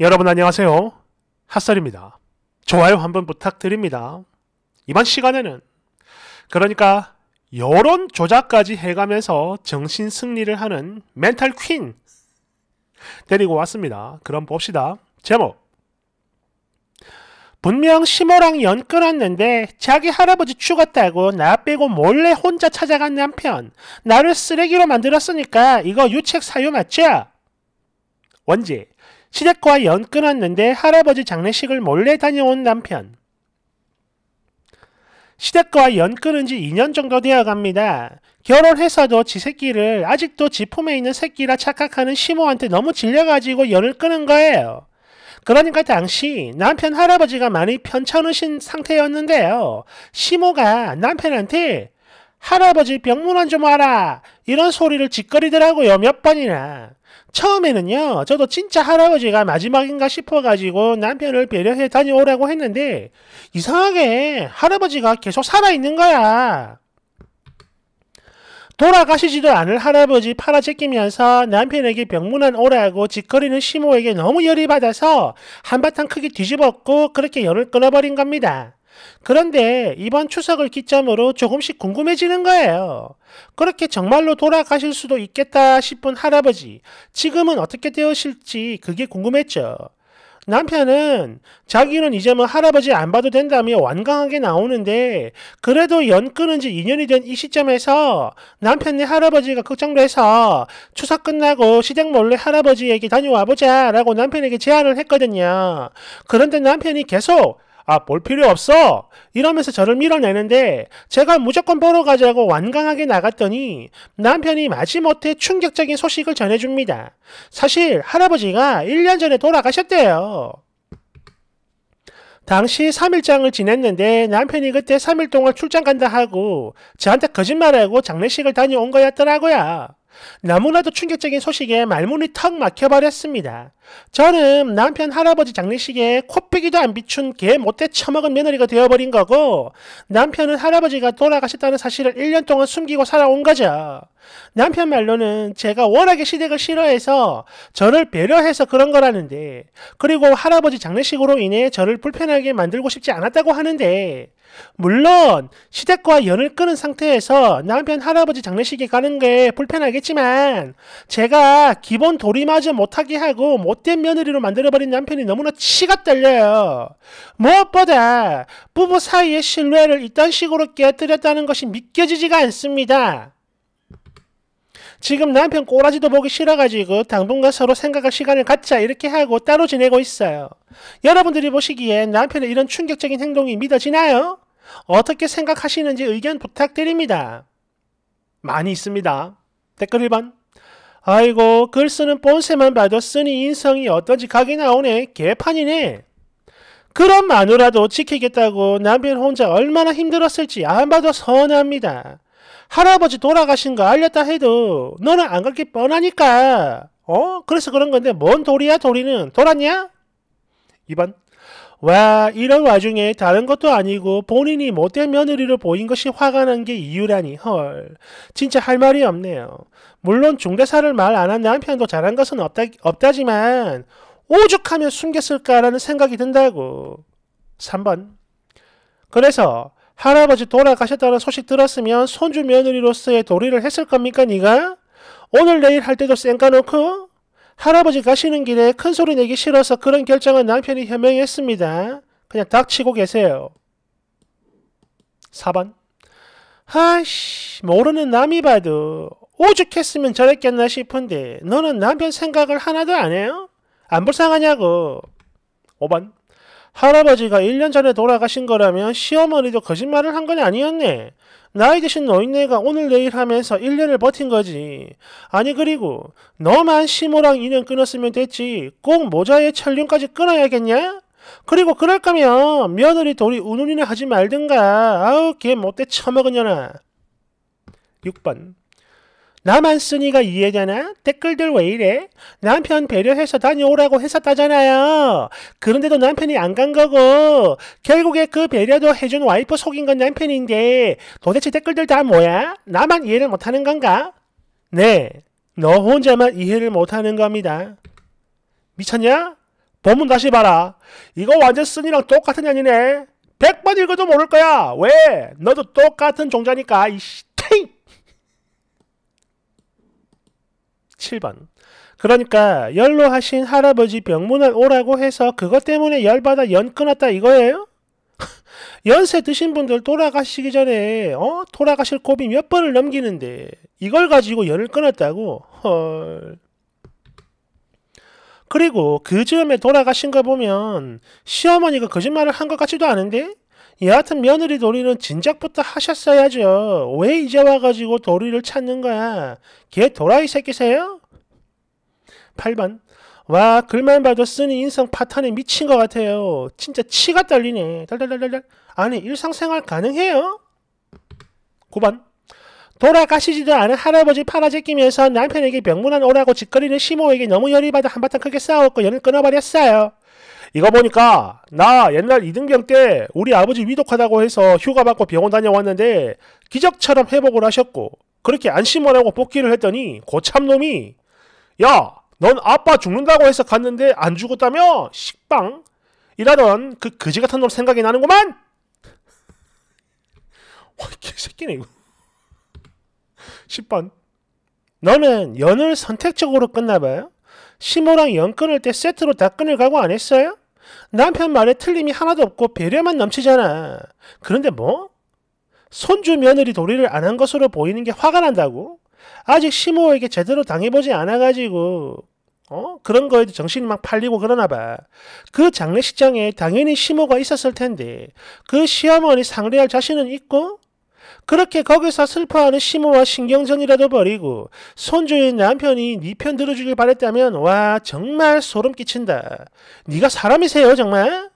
여러분 안녕하세요. 핫설입니다. 좋아요 한 번 부탁드립니다. 이번 시간에는 그러니까 여론 조작까지 해가면서 정신 승리를 하는 멘탈 퀸 데리고 왔습니다. 그럼 봅시다. 제목 분명 시모랑 연 끊었는데 자기 할아버지 죽었다고 나 빼고 몰래 혼자 찾아간 남편 나를 쓰레기로 만들었으니까 이거 유책 사유 맞죠? 원지 시댁과 연 끊었는데 할아버지 장례식을 몰래 다녀온 남편. 시댁과 연 끊은 지 2년 정도 되어 갑니다. 결혼해서도 지 새끼를 아직도 지 품에 있는 새끼라 착각하는 시모한테 너무 질려가지고 연을 끊은 거예요. 그러니까 당시 남편 할아버지가 많이 편찮으신 상태였는데요. 시모가 남편한테 할아버지 병문안 좀 와라 이런 소리를 짓거리더라고요 몇 번이나. 처음에는요, 저도 진짜 할아버지가 마지막인가 싶어가지고 남편을 배려해 다녀오라고 했는데, 이상하게 할아버지가 계속 살아있는 거야. 돌아가시지도 않을 할아버지 팔아제끼면서 남편에게 병문안 오라고 짓거리는 시모에게 너무 열이 받아서 한바탕 크게 뒤집었고 그렇게 열을 끊어버린 겁니다. 그런데 이번 추석을 기점으로 조금씩 궁금해지는 거예요. 그렇게 정말로 돌아가실 수도 있겠다 싶은 할아버지, 지금은 어떻게 되었을지 그게 궁금했죠. 남편은 자기는 이제 뭐 할아버지 안 봐도 된다며 완강하게 나오는데 그래도 연 끊은 지 2년이 된 이 시점에서 남편네 할아버지가 걱정돼서 추석 끝나고 시댁 몰래 할아버지에게 다녀와 보자 라고 남편에게 제안을 했거든요. 그런데 남편이 계속 아, 볼 필요 없어! 이러면서 저를 밀어내는데 제가 무조건 보러 가자고 완강하게 나갔더니 남편이 마지못해 충격적인 소식을 전해줍니다. 사실 할아버지가 1년 전에 돌아가셨대요. 당시 3일장을 지냈는데 남편이 그때 3일 동안 출장 간다 하고 저한테 거짓말하고 장례식을 다녀온 거였더라고요. 너무나도 충격적인 소식에 말문이 턱 막혀버렸습니다. 저는 남편 할아버지 장례식에 코빼기도 안 비춘 개 못해 처먹은 며느리가 되어버린 거고 남편은 할아버지가 돌아가셨다는 사실을 1년 동안 숨기고 살아온 거죠. 남편 말로는 제가 워낙에 시댁을 싫어해서 저를 배려해서 그런 거라는데 그리고 할아버지 장례식으로 인해 저를 불편하게 만들고 싶지 않았다고 하는데 물론 시댁과 연을 끊은 상태에서 남편 할아버지 장례식에 가는 게 불편하겠지만 제가 기본 도리마저 못하게 하고 못 못된 며느리로 만들어버린 남편이 너무나 치가 떨려요. 무엇보다 부부 사이의 신뢰를 이딴 식으로 깨뜨렸다는 것이 믿겨지지가 않습니다. 지금 남편 꼬라지도 보기 싫어가지고 당분간 서로 생각할 시간을 갖자 이렇게 하고 따로 지내고 있어요. 여러분들이 보시기에 남편의 이런 충격적인 행동이 믿어지나요? 어떻게 생각하시는지 의견 부탁드립니다. 많이 있습니다. 댓글 1번. 아이고 글 쓰는 본세만 봐도 쓰니 인성이 어떤지 각이 나오네 개판이네. 그런 마누라도 지키겠다고 남편 혼자 얼마나 힘들었을지 안 봐도 선합니다 할아버지 돌아가신 거 알렸다 해도 너는 안 갈 게 뻔하니까. 어? 그래서 그런 건데 뭔 도리야 도리는 돌았냐? 이번 와 이런 와중에 다른 것도 아니고 본인이 못된 며느리를 보인 것이 화가 난 게 이유라니 헐 진짜 할 말이 없네요. 물론 중대사를 말 안 한 남편도 잘한 것은 없다, 없다지만 오죽하면 숨겼을까라는 생각이 든다고. 3번 그래서 할아버지 돌아가셨다는 소식 들었으면 손주 며느리로서의 도리를 했을 겁니까 니가 오늘 내일 할 때도 쌩까놓고 할아버지 가시는 길에 큰 소리 내기 싫어서 그런 결정을 남편이 현명했습니다. 그냥 닥치고 계세요. 4번 아이씨 모르는 남이 봐도 오죽했으면 저랬겠나 싶은데 너는 남편 생각을 하나도 안 해요? 안 불쌍하냐고. 5번 할아버지가 1년 전에 돌아가신 거라면 시어머니도 거짓말을 한 건 아니었네. 나이 드신 노인네가 오늘 내일 하면서 1년을 버틴 거지. 아니 그리고 너만 시모랑 인연 끊었으면 됐지. 꼭모자의 철륜까지 끊어야겠냐? 그리고 그럴 거면 며느리 돌이 운운이나 하지 말든가. 아우 걔 못돼 처먹은 년아. 6번 나만 쓰니가 이해되나? 댓글들 왜 이래? 남편 배려해서 다녀오라고 했었다잖아요. 그런데도 남편이 안 간 거고 결국에 그 배려도 해준 와이프 속인 건 남편인데 도대체 댓글들 다 뭐야? 나만 이해를 못하는 건가? 네, 너 혼자만 이해를 못하는 겁니다. 미쳤냐? 본문 다시 봐라. 이거 완전 쓴이랑 똑같은 년이네. 100번 읽어도 모를 거야. 왜? 너도 똑같은 종자니까. 이씨. 7번. 그러니까 열로 하신 할아버지 병문안 오라고 해서 그것 때문에 열받아 연 끊었다 이거예요? 연세 드신 분들 돌아가시기 전에 어? 돌아가실 고비 몇 번을 넘기는데 이걸 가지고 연을 끊었다고? 헐. 그리고 그 즈음에 돌아가신 거 보면 시어머니가 거짓말을 한 것 같지도 않은데 여하튼 며느리 도리는 진작부터 하셨어야죠. 왜 이제 와가지고 도리를 찾는 거야? 걔 도라이 새끼세요? 8번 와 글만 봐도 쓰니 인성 파탄에 미친 것 같아요. 진짜 치가 떨리네. 달달달달달 아니 일상생활 가능해요? 9번 돌아가시지도 않은 할아버지 팔아제끼면서 남편에게 병문안 오라고 짓거리는 시모에게 너무 열이 받아 한바탕 크게 싸웠고 연을 끊어버렸어요. 이거 보니까 나 옛날 이등병 때 우리 아버지 위독하다고 해서 휴가 받고 병원 다녀왔는데 기적처럼 회복을 하셨고 그렇게 안심을 하고 복귀를 했더니 고참놈이 야 넌 아빠 죽는다고 해서 갔는데 안 죽었다며 식빵 이라던 그 거지 같은 놈 생각이 나는구만 와 개새끼네 이거 10번 너는 연을 선택적으로 끝나봐요 시모랑 연끊을 때 세트로 다 끊을 각오 안 했어요? 남편 말에 틀림이 하나도 없고 배려만 넘치잖아. 그런데 뭐? 손주 며느리 도리를 안 한 것으로 보이는 게 화가 난다고? 아직 시모에게 제대로 당해보지 않아가지고 어? 그런 거에도 정신이 막 팔리고 그러나 봐. 그 장례식장에 당연히 시모가 있었을 텐데 그 시어머니 상대할 자신은 있고 그렇게 거기서 슬퍼하는 심오와 신경전이라도 버리고 손주인 남편이 네 편 들어주길 바랬다면 와 정말 소름 끼친다. 네가 사람이세요 정말?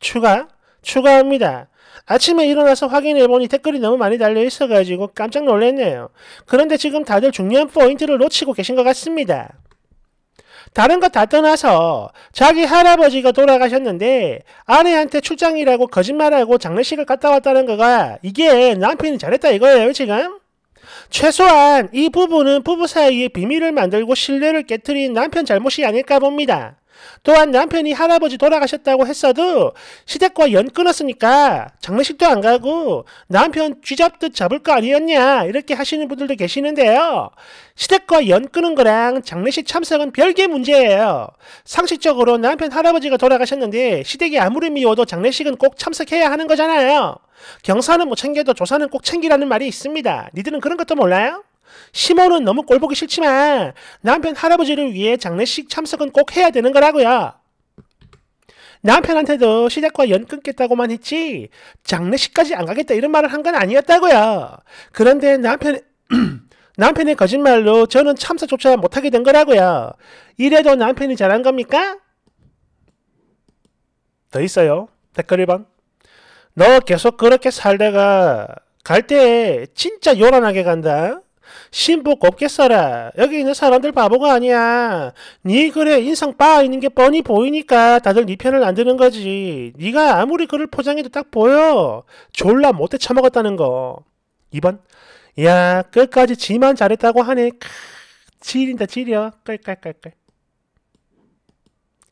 추가 추가합니다. 아침에 일어나서 확인해보니 댓글이 너무 많이 달려있어가지고 깜짝 놀랐네요. 그런데 지금 다들 중요한 포인트를 놓치고 계신 것 같습니다. 다른 것 다 떠나서 자기 할아버지가 돌아가셨는데 아내한테 출장이라고 거짓말하고 장례식을 갔다 왔다는 거가 이게 남편이 잘했다 이거예요 지금? 최소한 이부분은 부부 사이에 비밀을 만들고 신뢰를 깨뜨린 남편 잘못이 아닐까 봅니다. 또한 남편이 할아버지 돌아가셨다고 했어도 시댁과 연 끊었으니까 장례식도 안 가고 남편 쥐잡듯 잡을 거 아니었냐 이렇게 하시는 분들도 계시는데요. 시댁과 연 끊은 거랑 장례식 참석은 별개 문제예요. 상식적으로 남편 할아버지가 돌아가셨는데 시댁이 아무리 미워도 장례식은 꼭 참석해야 하는 거잖아요. 경사는 못 뭐 챙겨도 조사는 꼭 챙기라는 말이 있습니다. 니들은 그런 것도 몰라요? 시모는 너무 꼴보기 싫지만 남편 할아버지를 위해 장례식 참석은 꼭 해야 되는 거라고요. 남편한테도 시댁과 연 끊겠다고만 했지 장례식까지 안 가겠다 이런 말을 한 건 아니었다고요. 그런데 남편 남편의 거짓말로 저는 참석조차 못하게 된 거라고요. 이래도 남편이 잘한 겁니까? 더 있어요. 댓글 1번. 너 계속 그렇게 살다가 갈 때 진짜 요란하게 간다. 신복 곱게 써라. 여기 있는 사람들 바보가 아니야. 네 글에 인상 빠아 있는 게 뻔히 보이니까 다들 네 편을 안 드는 거지. 니가 아무리 글을 포장해도 딱 보여. 졸라 못해 처먹었다는 거. 2번. 야 끝까지 지만 잘했다고 하네. 크, 지린다 지려. 깔깔깔깔.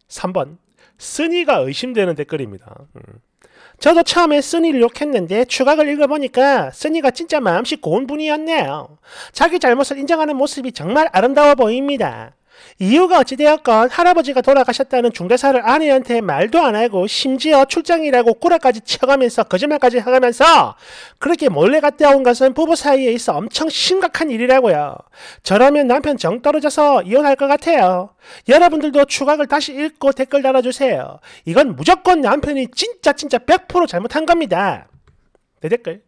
3번. 쓰니가 의심되는 댓글입니다. 음. 저도 처음에 쓰니를 욕했는데 추각을 읽어보니까 쓰니가 진짜 마음씨 고운 분이었네요. 자기 잘못을 인정하는 모습이 정말 아름다워 보입니다. 이유가 어찌되었건 할아버지가 돌아가셨다는 중대사를 아내한테 말도 안 하고 심지어 출장이라고 꾸라까지 쳐가면서 거짓말까지 하면서 그렇게 몰래 갔다 온 것은 부부 사이에 있어 엄청 심각한 일이라고요. 저라면 남편 정 떨어져서 이혼할 것 같아요. 여러분들도 추각을 다시 읽고 댓글 달아주세요. 이건 무조건 남편이 진짜 진짜 100% 잘못한 겁니다. 내 댓글.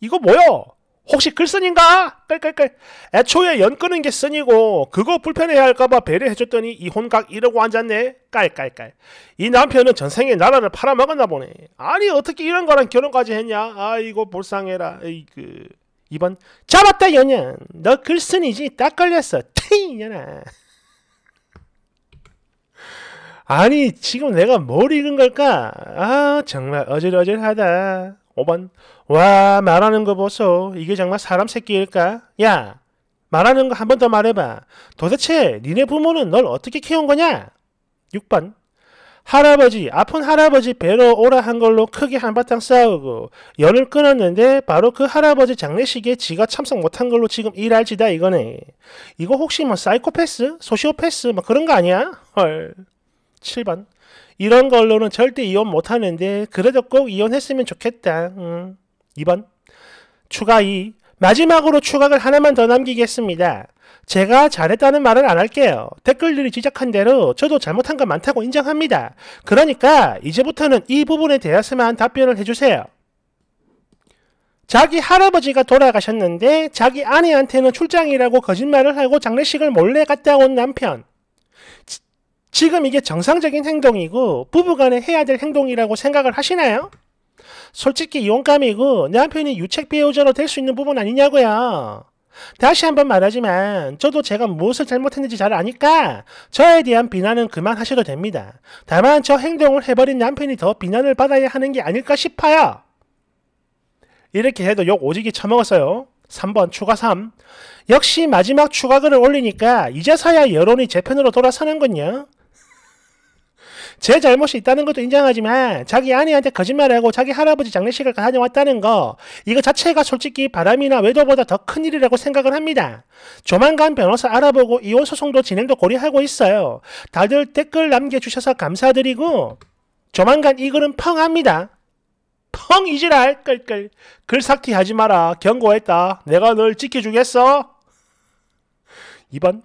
이거 뭐요? 혹시 글쓴인가 깔깔깔. 애초에 연 끄는 게쓴이고 그거 불편해 할까봐 배려해줬더니 이 혼각 이러고 앉았네. 깔깔깔. 이 남편은 전생에 나라를 팔아먹었나 보네. 아니 어떻게 이런 거랑 결혼까지 했냐? 아이거 불쌍해라. 에이 그 이번 잡았다 연연. 너 글쓴이지? 딱 걸렸어. 트이, 연아. 아니 지금 내가 뭘 읽은 걸까? 아 정말 어질어질하다. 5번 와 말하는 거 보소 이게 정말 사람 새끼일까? 야 말하는 거 한 번 더 말해봐 도대체 니네 부모는 널 어떻게 키운 거냐? 6번 할아버지 아픈 할아버지 배로 오라 한 걸로 크게 한바탕 싸우고 연을 끊었는데 바로 그 할아버지 장례식에 지가 참석 못한 걸로 지금 일할지다 이거네 이거 혹시 뭐 사이코패스? 소시오패스? 뭐 그런 거 아니야? 헐 7번 이런 걸로는 절대 이혼 못하는데 그래도 꼭 이혼했으면 좋겠다. 음. 2번 추가 2 마지막으로 추가를 하나만 더 남기겠습니다. 제가 잘했다는 말을 안 할게요. 댓글들이 지적한 대로 저도 잘못한 거 많다고 인정합니다. 그러니까 이제부터는 이 부분에 대해서만 답변을 해주세요. 자기 할아버지가 돌아가셨는데 자기 아내한테는 출장이라고 거짓말을 하고 장례식을 몰래 갔다 온 남편. 지, 지금 이게 정상적인 행동이고 부부간에 해야 될 행동이라고 생각을 하시나요? 솔직히 용감이고 남편이 유책 배우자로 될 수 있는 부분 아니냐고요. 다시 한번 말하지만 저도 제가 무엇을 잘못했는지 잘 아니까 저에 대한 비난은 그만하셔도 됩니다. 다만 저 행동을 해버린 남편이 더 비난을 받아야 하는 게 아닐까 싶어요. 이렇게 해도 욕 오지게 처먹었어요. 3번 추가 3. 역시 마지막 추가글을 올리니까 이제서야 여론이 제 편으로 돌아서는군요. 제 잘못이 있다는 것도 인정하지만 자기 아내한테 거짓말하고 자기 할아버지 장례식을 다녀왔다는 거 이거 자체가 솔직히 바람이나 외도보다 더 큰 일이라고 생각을 합니다. 조만간 변호사 알아보고 이혼 소송도 진행도 고려하고 있어요. 다들 댓글 남겨주셔서 감사드리고 조만간 이 글은 펑합니다. 펑 이지랄 끌끌 글삭티 하지 마라 경고했다 내가 널 지켜주겠어 2번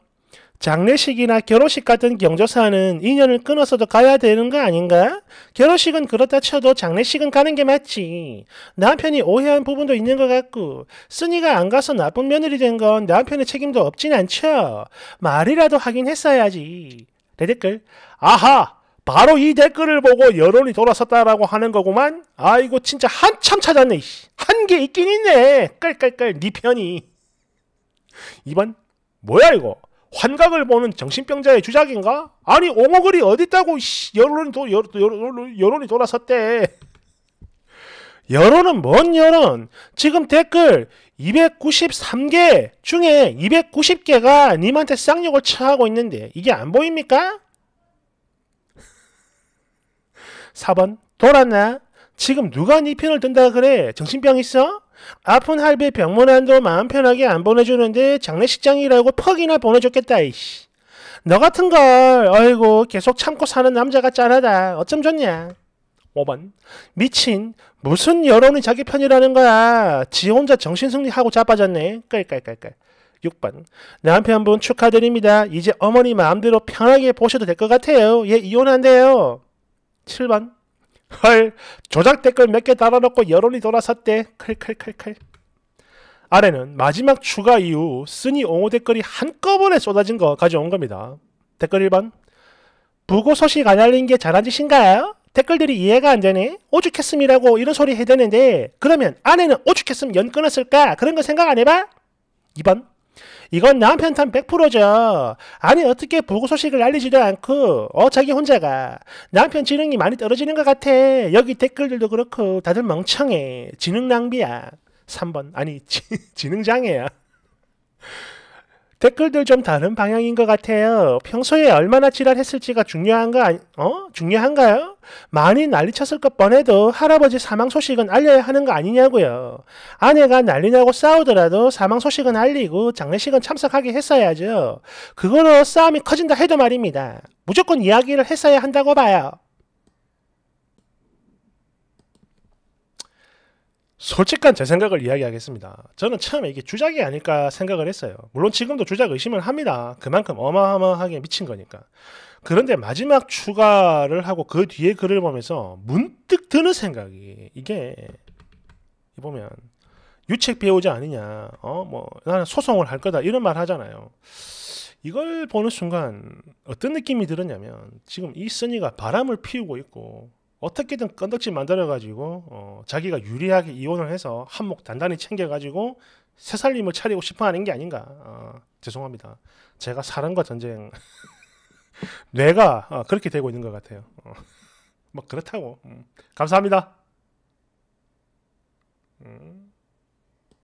장례식이나 결혼식 같은 경조사는 인연을 끊어서도 가야 되는 거 아닌가? 결혼식은 그렇다 쳐도 장례식은 가는 게 맞지. 남편이 오해한 부분도 있는 것 같고, 순이가 안 가서 나쁜 며느리 된 건 남편의 책임도 없진 않죠. 말이라도 하긴 했어야지. 내 댓글. 아하! 바로 이 댓글을 보고 여론이 돌아섰다라고 하는 거구만. 아이고 진짜 한참 찾았네. 한개 있긴 있네. 깔깔깔 네 편이. 2번 뭐야 이거? 환각을 보는 정신병자의 주작인가? 아니 옹호글이 어딨다고 여론이, 도, 여, 론 여론이 돌아섰대. 여론은 뭔 여론? 지금 댓글 293개 중에 290개가 님한테 쌍욕을 처하고 있는데 이게 안 보입니까? 4번 돌았나? 지금 누가 네 편을 든다 그래? 정신병 있어? 아픈 할배 병문안도 마음 편하게 안 보내주는데 장례식장이라고 퍽이나 보내줬겠다 이씨. 너 같은 걸 어이구 계속 참고 사는 남자가 짠하다. 어쩜 좋냐? 5번 미친 무슨 여론이 자기 편이라는 거야. 지 혼자 정신승리하고 자빠졌네. 깔깔깔깔. 6번 남편분 축하드립니다. 이제 어머니 마음대로 편하게 보셔도 될 것 같아요. 얘 예, 이혼한대요. 7번 헐 조작 댓글 몇 개 달아놓고 여론이 돌아섰대 클클클클 아래는 마지막 추가 이후 쓰니 옹호 댓글이 한꺼번에 쏟아진 거 가져온 겁니다. 댓글 1번 부고 소식 안 알린 게 잘한 짓인가요? 댓글들이 이해가 안 되네. 오죽했음이라고 이런 소리 해대는데 그러면 아내는 오죽했음 연 끊었을까? 그런 거 생각 안 해봐? 2번 이건 남편 탓 100%죠. 아니 어떻게 보고 소식을 알리지도 않고 어 자기 혼자가 남편 지능이 많이 떨어지는 것 같아. 여기 댓글들도 그렇고 다들 멍청해. 지능 낭비야. 3번 아니 지, 지능 장애야. 댓글들 좀 다른 방향인 것 같아요. 평소에 얼마나 지랄했을지가 중요한 거 아니, 어? 중요한가요? 많이 난리쳤을 것 뻔해도 할아버지 사망 소식은 알려야 하는 거 아니냐고요. 아내가 난리나고 싸우더라도 사망 소식은 알리고 장례식은 참석하게 했어야죠. 그거로 싸움이 커진다 해도 말입니다. 무조건 이야기를 했어야 한다고 봐요. 솔직한 제 생각을 이야기하겠습니다. 저는 처음에 이게 주작이 아닐까 생각을 했어요. 물론 지금도 주작 의심을 합니다. 그만큼 어마어마하게 미친 거니까. 그런데 마지막 추가를 하고 그 뒤에 글을 보면서 문득 드는 생각이 이게 보면 유책 배우자 아니냐, 어 뭐 나는 소송을 할 거다 이런 말 하잖아요. 이걸 보는 순간 어떤 느낌이 들었냐면 지금 이 써니가 바람을 피우고 있고 어떻게든 건덕지 만들어가지고 어, 자기가 유리하게 이혼을 해서 한몫 단단히 챙겨가지고 새살림을 차리고 싶어하는 게 아닌가 어, 죄송합니다 제가 사랑과 전쟁 뇌가 어, 그렇게 되고 있는 것 같아요 뭐 그렇다고 음. 감사합니다 음.